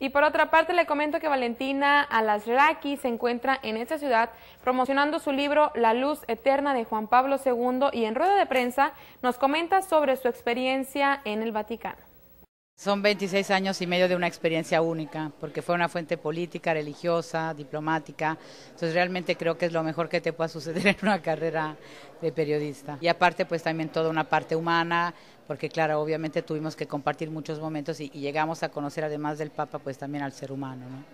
Y por otra parte le comento que Valentina Alasraki se encuentra en esta ciudad promocionando su libro La luz eterna de Juan Pablo II y en rueda de prensa nos comenta sobre su experiencia en el Vaticano. Son 26 años y medio de una experiencia única, porque fue una fuente política, religiosa, diplomática. Entonces realmente creo que es lo mejor que te pueda suceder en una carrera de periodista. Y aparte pues también toda una parte humana, porque claro, obviamente tuvimos que compartir muchos momentos y, y llegamos a conocer además del Papa pues también al ser humano. ¿no?